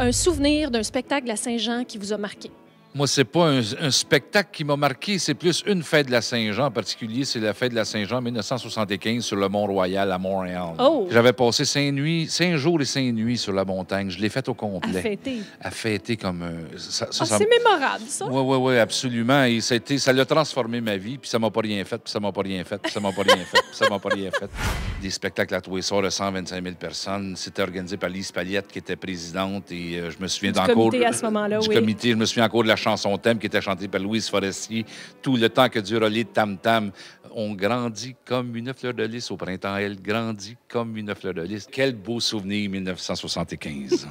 un souvenir d'un spectacle à Saint-Jean qui vous a marqué? Moi, c'est pas un, spectacle qui m'a marqué, c'est plus une fête de la Saint-Jean en particulier. C'est la fête de la Saint-Jean 1975 sur le Mont-Royal à Montréal. Oh! J'avais passé cinq, nuits, jours et cinq nuits sur la montagne. Je l'ai faite au complet. À fêter. À fêter comme. un. Euh, ah, c'est mémorable, ça. Oui, oui, oui, absolument. Et ça, a l'a transformé ma vie, puis ça m'a pas rien fait, puis ça m'a pas rien fait, puis ça m'a pas rien fait, puis ça m'a pas rien fait. Des spectacles à tous les soirs de 125 000 personnes. C'était organisé par Lise Paliette, qui était présidente, et euh, je me souviens d'encore. Du comité à ce moment-là, oui. de la chanson thème qui était chantée par Louise Forestier, Tout le temps que dure les Tam Tam. On grandit comme une fleur de lys au printemps. Elle grandit comme une fleur de lys. Quel beau souvenir, 1975.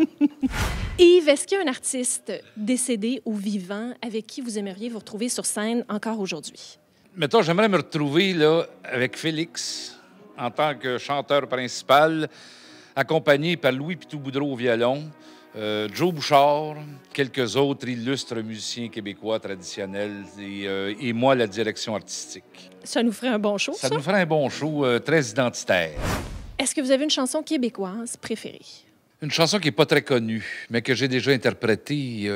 Yves, est-ce qu'il y a un artiste décédé ou vivant avec qui vous aimeriez vous retrouver sur scène encore aujourd'hui? Mettons, j'aimerais me retrouver là, avec Félix en tant que chanteur principal, accompagné par Louis Pitou-Boudreau au violon. Euh, Joe Bouchard, quelques autres illustres musiciens québécois traditionnels euh, et, moi, la direction artistique. Ça nous ferait un bon show, ça? ça? nous ferait un bon show euh, très identitaire. Est-ce que vous avez une chanson québécoise préférée? Une chanson qui n'est pas très connue, mais que j'ai déjà interprétée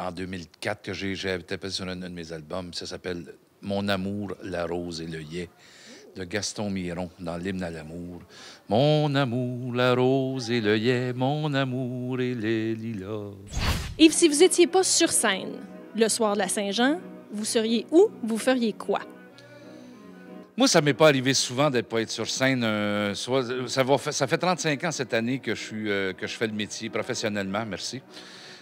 en 2004, que j'ai interprétée sur un, de mes albums. Ça s'appelle Mon amour, la rose et l'œillet de Gaston Miron dans l'hymne à l'amour. Mon amour, la rose et l'œillet, mon amour et les lilas. Yves, si vous n'étiez pas sur scène le soir de la Saint-Jean, vous seriez où? Vous feriez quoi? Moi, ça ne m'est pas arrivé souvent d'être pas être sur scène. Euh, euh, ça, va, ça fait 35 ans cette année que je, suis, euh, que je fais le métier professionnellement, merci.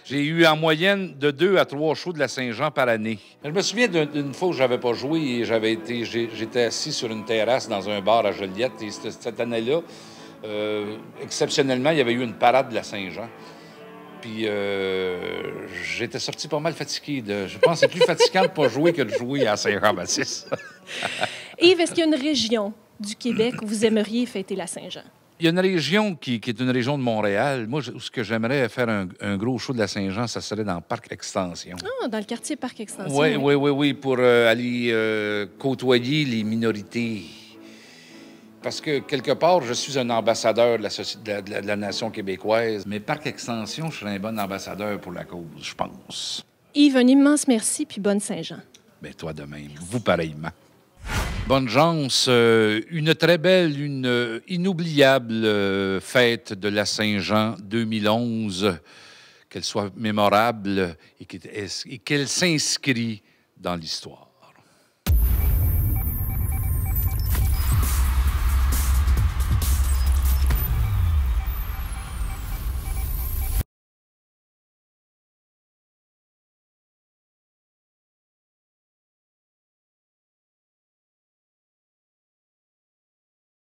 J'ai eu en moyenne de deux à trois shows de la Saint-Jean par année. Je me souviens d'une fois où n'avais pas joué et j'avais été, j'étais assis sur une terrasse dans un bar à Joliette. Et cette, année-là, exceptionnellement, il y avait eu une parade de la Saint-Jean. Puis j'étais sorti pas mal fatigué. Je pense que c'est plus fatigant de ne pas jouer que de jouer à Saint-Jean-Baptiste. Yves, est-ce qu'il y a une région du Québec où vous aimeriez fêter la Saint-Jean? Il y a une région qui, est une région de Montréal. Moi, ce que j'aimerais faire un, gros show de la Saint-Jean, ça serait dans le Parc Extension. Ah, dans le quartier Parc Extension. Oui, oui, oui, oui, pour euh, aller euh, côtoyer les minorités. Parce que, quelque part, je suis un ambassadeur de la, nation québécoise. Mais Parc Extension, je serais un bon ambassadeur pour la cause, je pense. Yves, un immense merci, puis bonne Saint-Jean. Bien, toi de même. Vous pareillement. Bonne chance. Euh, une très belle, une euh, inoubliable euh, fête de la Saint-Jean 2011. Qu'elle soit mémorable et qu'elle s'inscrit dans l'histoire.